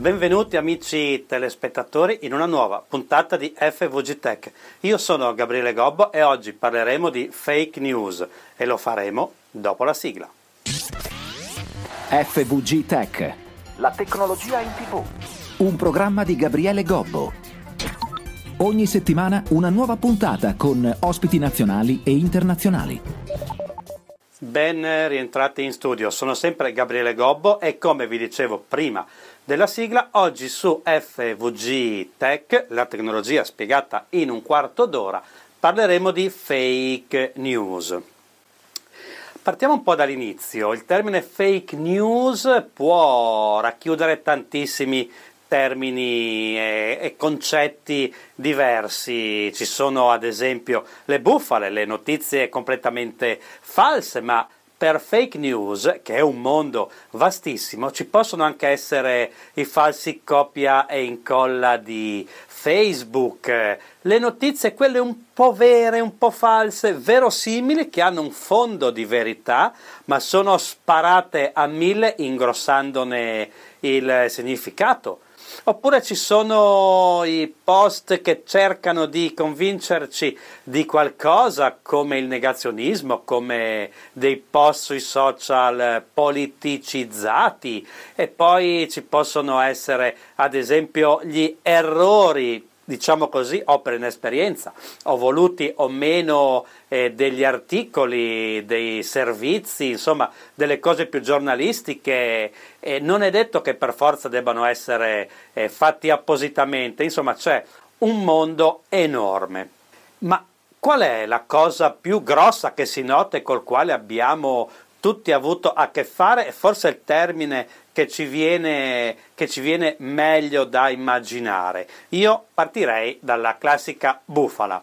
Benvenuti amici telespettatori in una nuova puntata di FVG Tech. Io sono Gabriele Gobbo e oggi parleremo di fake news e lo faremo dopo la sigla. FVG Tech. La tecnologia in tv. Un programma di Gabriele Gobbo. Ogni settimana una nuova puntata con ospiti nazionali e internazionali. Ben rientrati in studio, sono sempre Gabriele Gobbo e come vi dicevo prima della sigla, oggi su FVG Tech, la tecnologia spiegata in un quarto d'ora, parleremo di fake news. Partiamo un po' dall'inizio, il termine fake news può racchiudere tantissimi termini e, concetti diversi. Ci sono ad esempio le bufale, le notizie completamente false, ma per fake news, che è un mondo vastissimo, ci possono anche essere i falsi copia e incolla di Facebook, le notizie, quelle un po' vere, un po' false, verosimili, che hanno un fondo di verità, ma sono sparate a mille ingrossandone il significato Oppure ci sono i post che cercano di convincerci di qualcosa come il negazionismo, come dei post sui social politicizzati e poi ci possono essere ad esempio gli errori diciamo così, ho per inesperienza, ho voluti o meno eh, degli articoli, dei servizi, insomma, delle cose più giornalistiche, eh, non è detto che per forza debbano essere eh, fatti appositamente, insomma, c'è un mondo enorme. Ma qual è la cosa più grossa che si nota e col quale abbiamo tutti avuto a che fare? e Forse il termine che ci viene, che ci viene meglio da immaginare. Io partirei dalla classica bufala.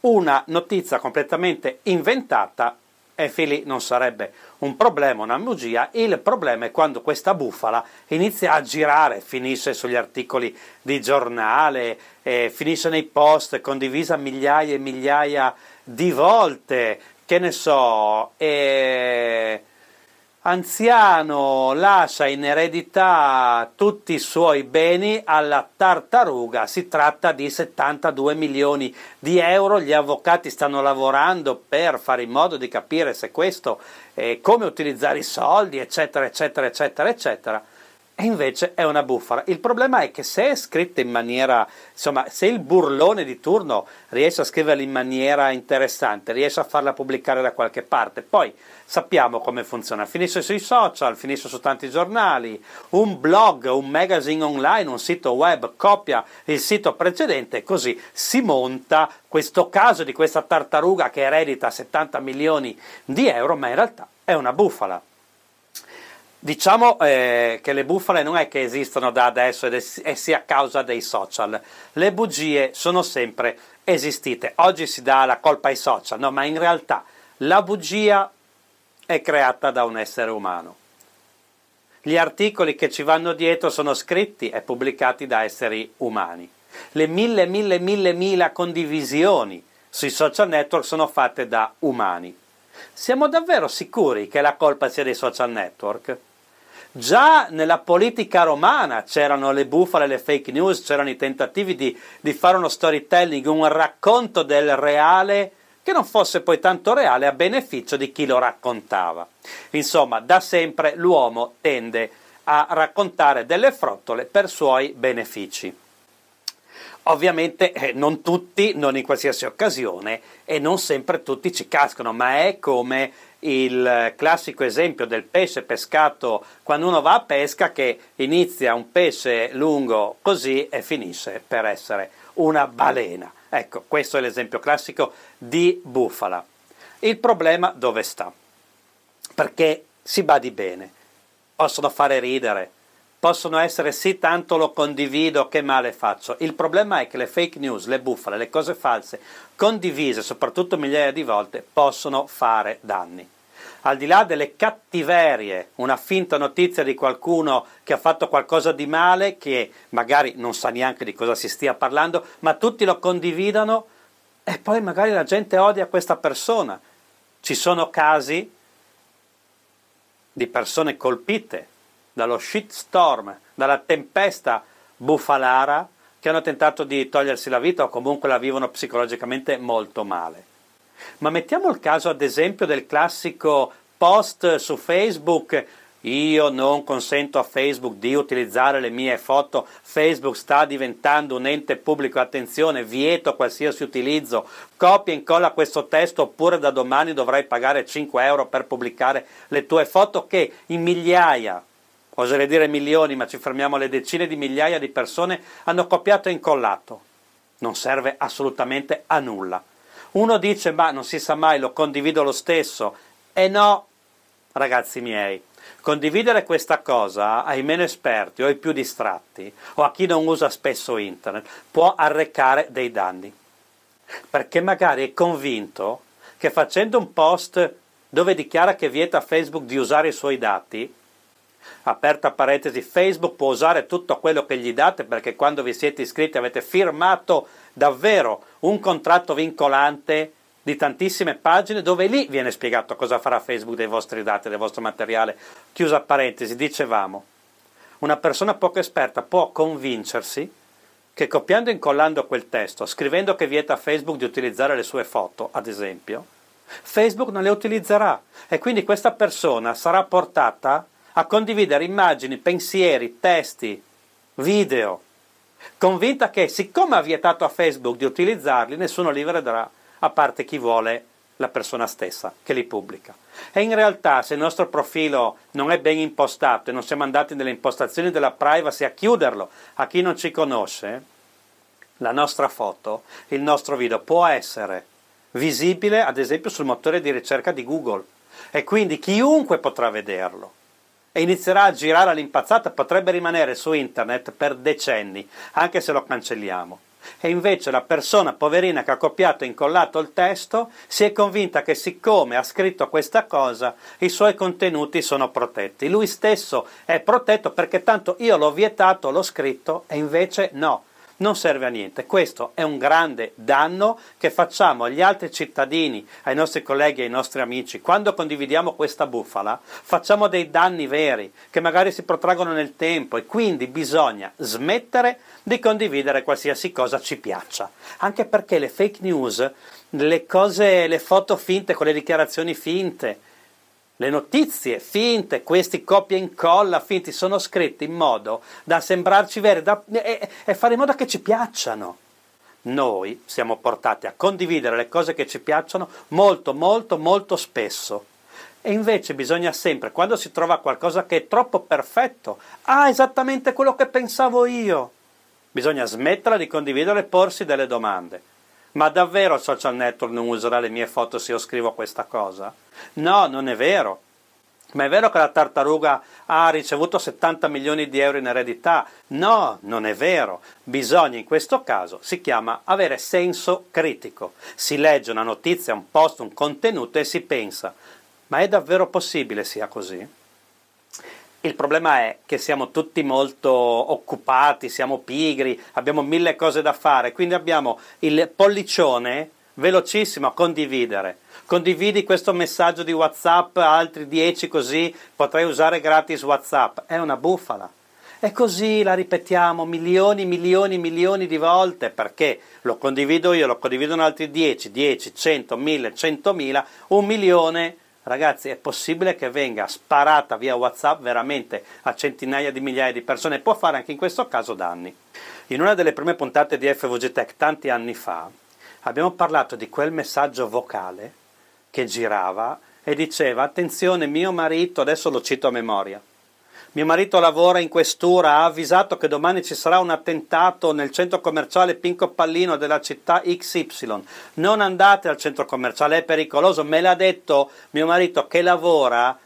Una notizia completamente inventata e fili non sarebbe un problema, una bugia, il problema è quando questa bufala inizia a girare, finisce sugli articoli di giornale, eh, finisce nei post, condivisa migliaia e migliaia di volte, che ne so, e... Eh anziano lascia in eredità tutti i suoi beni alla tartaruga, si tratta di 72 milioni di euro, gli avvocati stanno lavorando per fare in modo di capire se questo, eh, come utilizzare i soldi, eccetera, eccetera, eccetera, eccetera. E invece è una bufala. Il problema è che se è scritta in maniera, insomma, se il burlone di turno riesce a scriverla in maniera interessante, riesce a farla pubblicare da qualche parte, poi sappiamo come funziona. Finisce sui social, finisce su tanti giornali, un blog, un magazine online, un sito web copia il sito precedente e così si monta questo caso di questa tartaruga che eredita 70 milioni di euro, ma in realtà è una bufala. Diciamo eh, che le bufale non è che esistono da adesso ed è sia a causa dei social. Le bugie sono sempre esistite. Oggi si dà la colpa ai social, no, ma in realtà la bugia è creata da un essere umano. Gli articoli che ci vanno dietro sono scritti e pubblicati da esseri umani. Le mille, mille, mille, mille condivisioni sui social network sono fatte da umani. Siamo davvero sicuri che la colpa sia dei social network? Già nella politica romana c'erano le bufale, le fake news, c'erano i tentativi di, di fare uno storytelling, un racconto del reale che non fosse poi tanto reale a beneficio di chi lo raccontava. Insomma, da sempre l'uomo tende a raccontare delle frottole per suoi benefici. Ovviamente eh, non tutti, non in qualsiasi occasione e non sempre tutti ci cascano, ma è come il classico esempio del pesce pescato quando uno va a pesca che inizia un pesce lungo così e finisce per essere una balena. Ecco, questo è l'esempio classico di bufala. Il problema dove sta? Perché si badi bene, possono fare ridere, possono essere sì tanto lo condivido che male faccio. Il problema è che le fake news, le bufale, le cose false, condivise soprattutto migliaia di volte, possono fare danni. Al di là delle cattiverie, una finta notizia di qualcuno che ha fatto qualcosa di male, che magari non sa neanche di cosa si stia parlando, ma tutti lo condividono e poi magari la gente odia questa persona. Ci sono casi di persone colpite dallo shitstorm, dalla tempesta bufalara che hanno tentato di togliersi la vita o comunque la vivono psicologicamente molto male. Ma mettiamo il caso ad esempio del classico post su Facebook io non consento a Facebook di utilizzare le mie foto, Facebook sta diventando un ente pubblico, attenzione, vieto qualsiasi utilizzo, copia e incolla questo testo oppure da domani dovrai pagare 5 euro per pubblicare le tue foto che in migliaia oserei dire milioni, ma ci fermiamo alle decine di migliaia di persone, hanno copiato e incollato. Non serve assolutamente a nulla. Uno dice ma non si sa mai, lo condivido lo stesso. E no, ragazzi miei, condividere questa cosa ai meno esperti o ai più distratti o a chi non usa spesso internet può arrecare dei danni. Perché magari è convinto che facendo un post dove dichiara che vieta Facebook di usare i suoi dati, aperta parentesi, Facebook può usare tutto quello che gli date perché quando vi siete iscritti avete firmato davvero un contratto vincolante di tantissime pagine dove lì viene spiegato cosa farà Facebook dei vostri dati, del vostro materiale. Chiusa parentesi, dicevamo, una persona poco esperta può convincersi che copiando e incollando quel testo, scrivendo che vieta Facebook di utilizzare le sue foto, ad esempio, Facebook non le utilizzerà e quindi questa persona sarà portata a condividere immagini, pensieri, testi, video, convinta che siccome ha vietato a Facebook di utilizzarli, nessuno li vedrà, a parte chi vuole la persona stessa che li pubblica. E in realtà se il nostro profilo non è ben impostato e non siamo andati nelle impostazioni della privacy a chiuderlo a chi non ci conosce, la nostra foto, il nostro video può essere visibile ad esempio sul motore di ricerca di Google e quindi chiunque potrà vederlo e inizierà a girare all'impazzata potrebbe rimanere su internet per decenni, anche se lo cancelliamo. E invece la persona poverina che ha copiato e incollato il testo si è convinta che siccome ha scritto questa cosa i suoi contenuti sono protetti. Lui stesso è protetto perché tanto io l'ho vietato, l'ho scritto e invece no non serve a niente. Questo è un grande danno che facciamo agli altri cittadini, ai nostri colleghi, ai nostri amici. Quando condividiamo questa bufala facciamo dei danni veri che magari si protraggono nel tempo e quindi bisogna smettere di condividere qualsiasi cosa ci piaccia. Anche perché le fake news, le cose, le foto finte con le dichiarazioni finte, le notizie finte, questi copia e incolla finti, sono scritti in modo da sembrarci vere da, e, e fare in modo che ci piacciano. Noi siamo portati a condividere le cose che ci piacciono molto, molto, molto spesso. E invece bisogna sempre, quando si trova qualcosa che è troppo perfetto, ah, esattamente quello che pensavo io. Bisogna smetterla di condividere e porsi delle domande. Ma davvero il social network non userà le mie foto se io scrivo questa cosa? No, non è vero. Ma è vero che la tartaruga ha ricevuto 70 milioni di euro in eredità? No, non è vero. Bisogna in questo caso, si chiama avere senso critico. Si legge una notizia, un post, un contenuto e si pensa, ma è davvero possibile sia così? Il problema è che siamo tutti molto occupati, siamo pigri, abbiamo mille cose da fare, quindi abbiamo il pollicione velocissimo a condividere. Condividi questo messaggio di WhatsApp altri 10 così potrai usare gratis WhatsApp. È una bufala. E così la ripetiamo milioni, milioni, milioni di volte perché lo condivido io, lo condividono altri 10, 10, 100, 1000, 100.000, un milione ragazzi è possibile che venga sparata via WhatsApp veramente a centinaia di migliaia di persone e può fare anche in questo caso danni. In una delle prime puntate di FVG Tech tanti anni fa abbiamo parlato di quel messaggio vocale che girava e diceva attenzione mio marito, adesso lo cito a memoria, mio marito lavora in questura, ha avvisato che domani ci sarà un attentato nel centro commerciale Pinco Pallino della città XY. Non andate al centro commerciale, è pericoloso. Me l'ha detto mio marito che lavora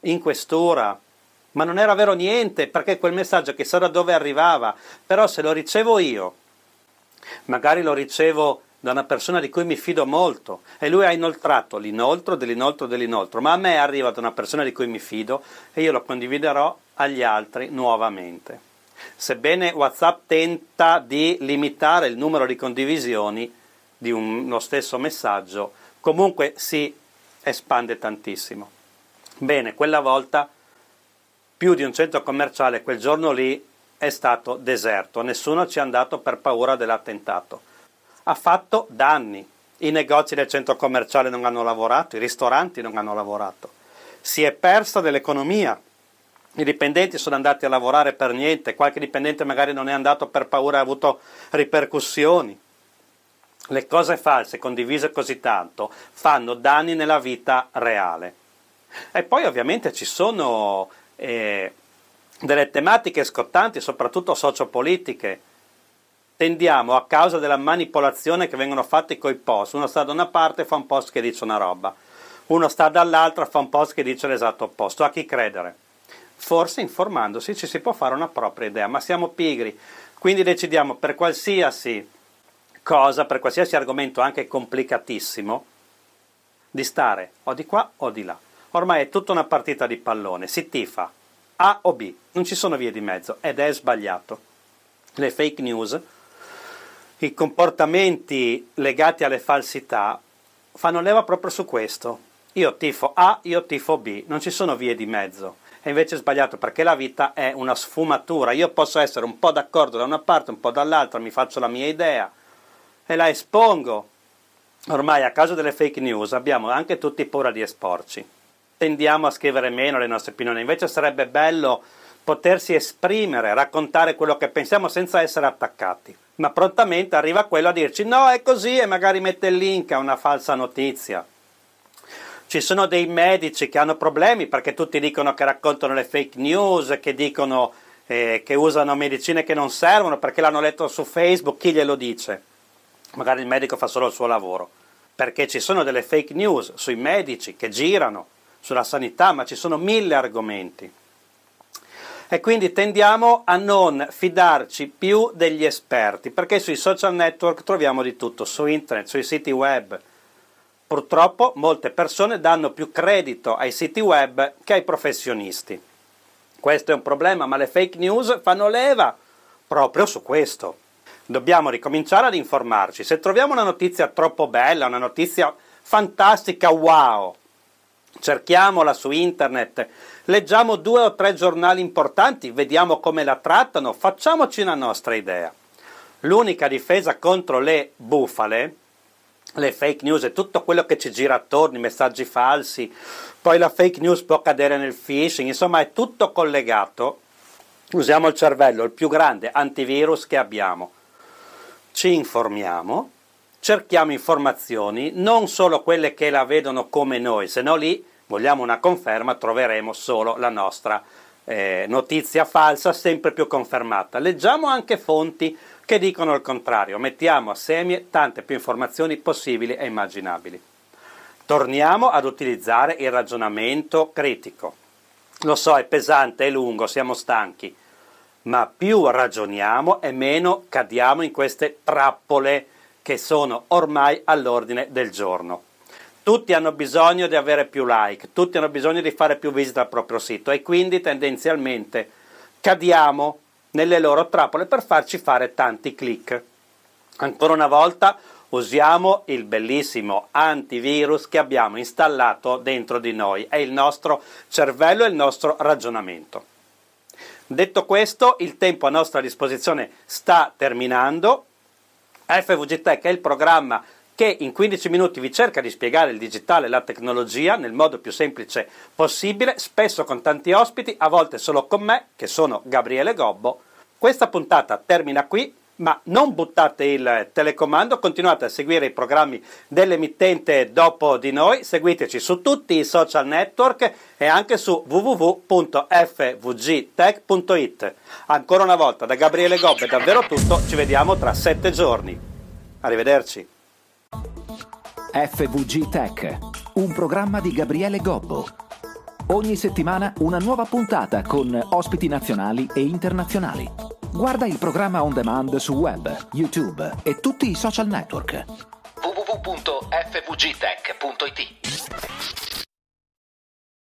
in questura. Ma non era vero niente, perché quel messaggio chissà da dove arrivava. Però se lo ricevo io, magari lo ricevo da una persona di cui mi fido molto e lui ha inoltrato l'inoltro dell'inoltro dell'inoltro, ma a me arriva da una persona di cui mi fido e io lo condividerò agli altri nuovamente. Sebbene WhatsApp tenta di limitare il numero di condivisioni di uno stesso messaggio, comunque si espande tantissimo. Bene, quella volta più di un centro commerciale quel giorno lì è stato deserto, nessuno ci è andato per paura dell'attentato ha fatto danni. I negozi del centro commerciale non hanno lavorato, i ristoranti non hanno lavorato. Si è persa dell'economia. I dipendenti sono andati a lavorare per niente, qualche dipendente magari non è andato per paura, e ha avuto ripercussioni. Le cose false condivise così tanto fanno danni nella vita reale. E poi ovviamente ci sono eh, delle tematiche scottanti, soprattutto sociopolitiche tendiamo a causa della manipolazione che vengono fatte coi post. Uno sta da una parte e fa un post che dice una roba, uno sta dall'altra e fa un post che dice l'esatto opposto. A chi credere? Forse informandosi ci si può fare una propria idea, ma siamo pigri, quindi decidiamo per qualsiasi cosa, per qualsiasi argomento anche complicatissimo, di stare o di qua o di là. Ormai è tutta una partita di pallone, si tifa A o B, non ci sono vie di mezzo ed è sbagliato. Le fake news i comportamenti legati alle falsità fanno leva proprio su questo. Io tifo A, io tifo B, non ci sono vie di mezzo. E invece è sbagliato perché la vita è una sfumatura. Io posso essere un po' d'accordo da una parte, un po' dall'altra, mi faccio la mia idea e la espongo. Ormai a causa delle fake news abbiamo anche tutti paura di esporci. Tendiamo a scrivere meno le nostre opinioni, invece sarebbe bello potersi esprimere, raccontare quello che pensiamo senza essere attaccati. Ma prontamente arriva quello a dirci no, è così e magari mette il link a una falsa notizia. Ci sono dei medici che hanno problemi perché tutti dicono che raccontano le fake news, che dicono eh, che usano medicine che non servono perché l'hanno letto su Facebook, chi glielo dice? Magari il medico fa solo il suo lavoro. Perché ci sono delle fake news sui medici che girano, sulla sanità, ma ci sono mille argomenti e quindi tendiamo a non fidarci più degli esperti, perché sui social network troviamo di tutto, su internet, sui siti web. Purtroppo molte persone danno più credito ai siti web che ai professionisti. Questo è un problema, ma le fake news fanno leva proprio su questo. Dobbiamo ricominciare ad informarci. Se troviamo una notizia troppo bella, una notizia fantastica, wow, cerchiamola su internet, leggiamo due o tre giornali importanti, vediamo come la trattano, facciamoci una nostra idea. L'unica difesa contro le bufale, le fake news e tutto quello che ci gira attorno, i messaggi falsi, poi la fake news può cadere nel phishing, insomma è tutto collegato. Usiamo il cervello, il più grande antivirus che abbiamo. Ci informiamo, cerchiamo informazioni, non solo quelle che la vedono come noi, se no lì vogliamo una conferma, troveremo solo la nostra eh, notizia falsa, sempre più confermata. Leggiamo anche fonti che dicono il contrario, mettiamo assieme tante più informazioni possibili e immaginabili. Torniamo ad utilizzare il ragionamento critico. Lo so, è pesante, è lungo, siamo stanchi, ma più ragioniamo e meno cadiamo in queste trappole che sono ormai all'ordine del giorno. Tutti hanno bisogno di avere più like, tutti hanno bisogno di fare più visite al proprio sito e quindi tendenzialmente cadiamo nelle loro trappole per farci fare tanti click. Ancora una volta usiamo il bellissimo antivirus che abbiamo installato dentro di noi, è il nostro cervello e il nostro ragionamento. Detto questo, il tempo a nostra disposizione sta terminando. FVG Tech è il programma che in 15 minuti vi cerca di spiegare il digitale e la tecnologia nel modo più semplice possibile, spesso con tanti ospiti, a volte solo con me, che sono Gabriele Gobbo. Questa puntata termina qui, ma non buttate il telecomando, continuate a seguire i programmi dell'emittente dopo di noi, seguiteci su tutti i social network e anche su www.fvgtech.it. Ancora una volta da Gabriele Gobbo è davvero tutto, ci vediamo tra sette giorni. Arrivederci. FVG Tech, un programma di Gabriele Gobbo. Ogni settimana una nuova puntata con ospiti nazionali e internazionali. Guarda il programma on demand su web, YouTube e tutti i social network. www.fvgtech.it